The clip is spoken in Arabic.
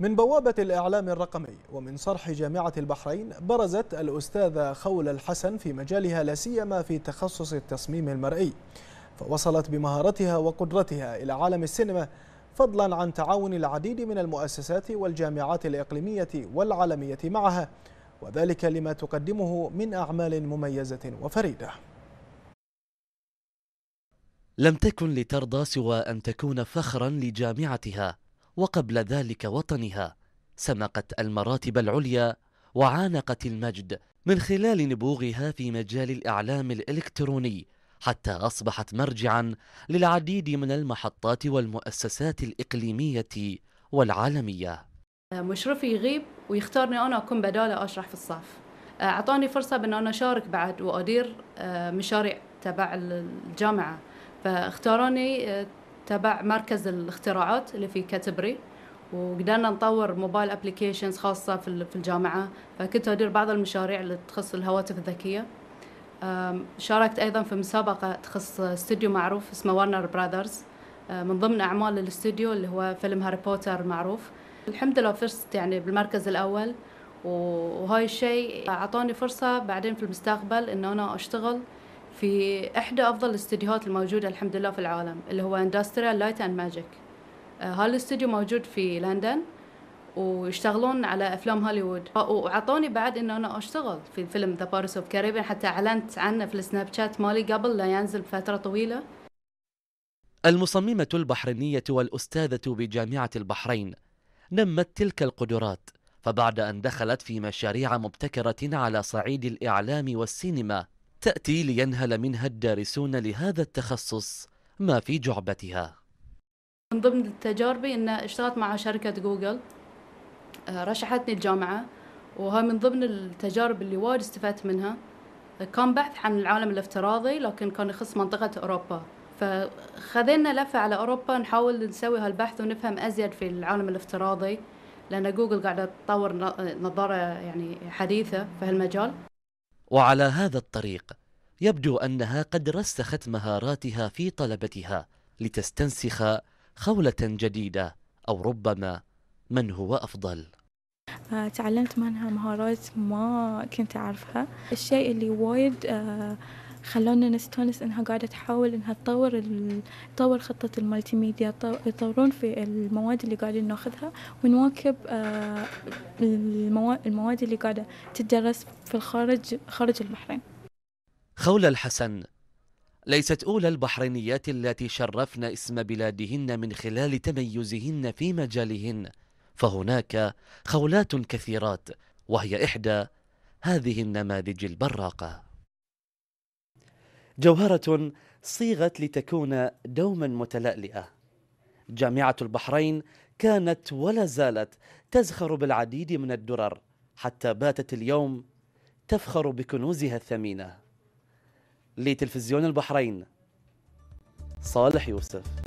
من بوابة الإعلام الرقمي ومن صرح جامعة البحرين برزت الأستاذة خولة الحسن في مجالها لا سيما في تخصص التصميم المرئي فوصلت بمهارتها وقدرتها إلى عالم السينما فضلا عن تعاون العديد من المؤسسات والجامعات الإقليمية والعالمية معها وذلك لما تقدمه من أعمال مميزة وفريدة لم تكن لترضى سوى أن تكون فخرا لجامعتها وقبل ذلك وطنها سمقت المراتب العليا وعانقت المجد من خلال نبوغها في مجال الإعلام الإلكتروني حتى أصبحت مرجعا للعديد من المحطات والمؤسسات الإقليمية والعالمية مشرفي يغيب ويختارني أنا أكون بدالة أشرح في الصف آه، أعطاني فرصة بأن أنا أشارك بعد وأدير آه، مشاريع تبع الجامعة فاختاروني آه، تبع مركز الاختراعات اللي في كاتبري وقدرنا نطور موبايل ابلكيشنز خاصه في الجامعه فكنت ادير بعض المشاريع اللي تخص الهواتف الذكيه شاركت ايضا في مسابقه تخص استوديو معروف اسمه ورنر براذرز آه، من ضمن اعمال الاستوديو اللي هو فيلم هاري بوتر معروف الحمد لله فزت يعني بالمركز الاول وهاي الشيء اعطوني فرصه بعدين في المستقبل ان انا اشتغل في إحدى أفضل الاستديوهات الموجودة الحمد لله في العالم اللي هو اندستريال لايت أند ماجيك هالاستديو موجود في لندن ويشتغلون على افلام هوليوود وعطوني بعد ان انا اشتغل في فيلم ذا بارس اوف كاريبيان حتى اعلنت عنه في السناب شات مالي قبل لا ينزل بفتره طويله المصممه البحرينيه والاستاذه بجامعه البحرين نمت تلك القدرات فبعد ان دخلت في مشاريع مبتكره على صعيد الاعلام والسينما تأتي لينهل منها الدارسون لهذا التخصص ما في جعبتها من ضمن تجاربي أن اشتغلت مع شركة جوجل آه، رشحتني الجامعة وهي من ضمن التجارب اللي وايد استفدت منها كان بحث عن العالم الافتراضي لكن كان يخص منطقة أوروبا فخذينا لفة على أوروبا نحاول نسوي هالبحث ونفهم أزيد في العالم الافتراضي لأن جوجل قاعدة تطور نظارة يعني حديثة في هالمجال وعلى هذا الطريق يبدو أنها قد رسخت مهاراتها في طلبتها لتستنسخ خولة جديدة أو ربما من هو أفضل آه، تعلمت منها مهارات ما كنت أعرفها الشيء اللي وايد أه خلونا نستونس انها قاعدة تحاول انها تطور تطور خطة المالتي ميديا يطورون في المواد اللي قاعدين ناخذها ونواكب آه، المواد اللي قاعدة تدرس في الخارج خارج البحرين خولة الحسن ليست أولى البحرينيات التي شرفن اسم بلادهن من خلال تميزهن في مجالهن فهناك خولات كثيرات وهي إحدى هذه النماذج البراقه جوهرة صيغت لتكون دوما متلألئة جامعة البحرين كانت ولا زالت تزخر بالعديد من الدرر حتى باتت اليوم تفخر بكنوزها الثمينة لتلفزيون البحرين صالح يوسف